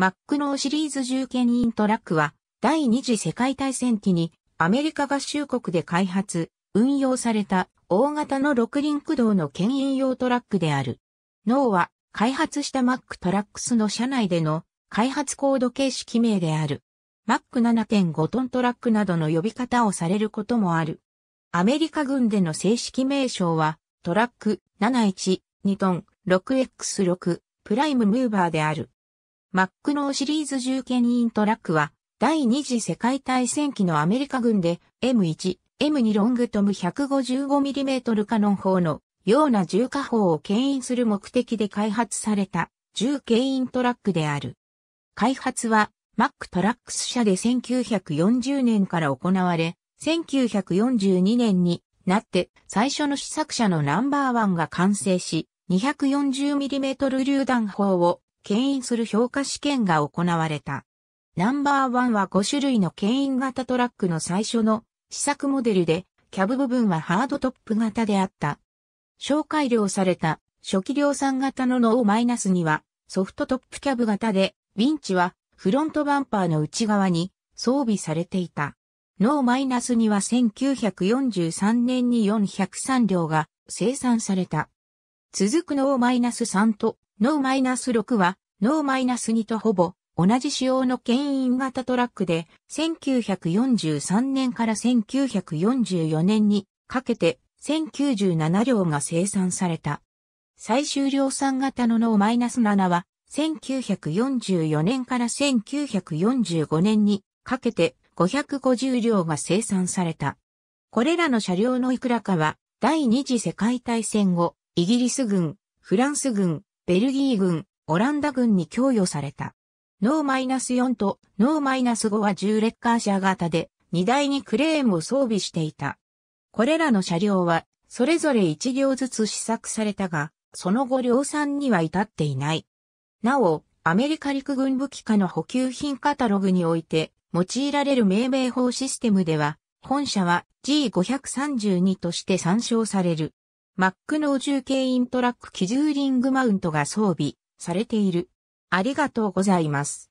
マックノーシリーズ銃剣イントラックは、第二次世界大戦期にアメリカ合衆国で開発、運用された大型の六輪駆動の牽引用トラックである。脳は開発したマックトラックスの社内での開発コード形式名である。マック7.5トントラックなどの呼び方をされることもある。アメリカ軍での正式名称はトラック712トン 6X6 プライムムーバーである。マックノーシリーズ銃イントラックは、第二次世界大戦期のアメリカ軍で M1、M2 ロングトム 155mm カノン砲のような重火砲を牽引する目的で開発された重イントラックである。開発はマックトラックス社で1940年から行われ、1942年になって最初の試作車のナンバーワンが完成し、240mm 榴弾砲を牽引する評価試験が行われた。ナンバーワンは5種類の牽引型トラックの最初の試作モデルで、キャブ部分はハードトップ型であった。紹介量された初期量産型のノーマイナスにはソフトトップキャブ型で、ウィンチはフロントバンパーの内側に装備されていた。ノーマイナスには1943年に403両が生産された。続くノーマイナス3とノーマイナス6はノーマイナス2とほぼ同じ仕様の牽引型トラックで1943年から1944年にかけて1097両が生産された。最終量産型のノーマイナス7は1944年から1945年にかけて550両が生産された。これらの車両のいくらかは第二次世界大戦後、イギリス軍、フランス軍、ベルギー軍、オランダ軍に供与された。ノーマイナス -4 とノーマイナス -5 は10レッカー車型で、荷台にクレーンを装備していた。これらの車両は、それぞれ1両ずつ試作されたが、その後量産には至っていない。なお、アメリカ陸軍武器化の補給品カタログにおいて、用いられる命名法システムでは、本社は G532 として参照される。マックの重軽イントラック機銃リングマウントが装備されている。ありがとうございます。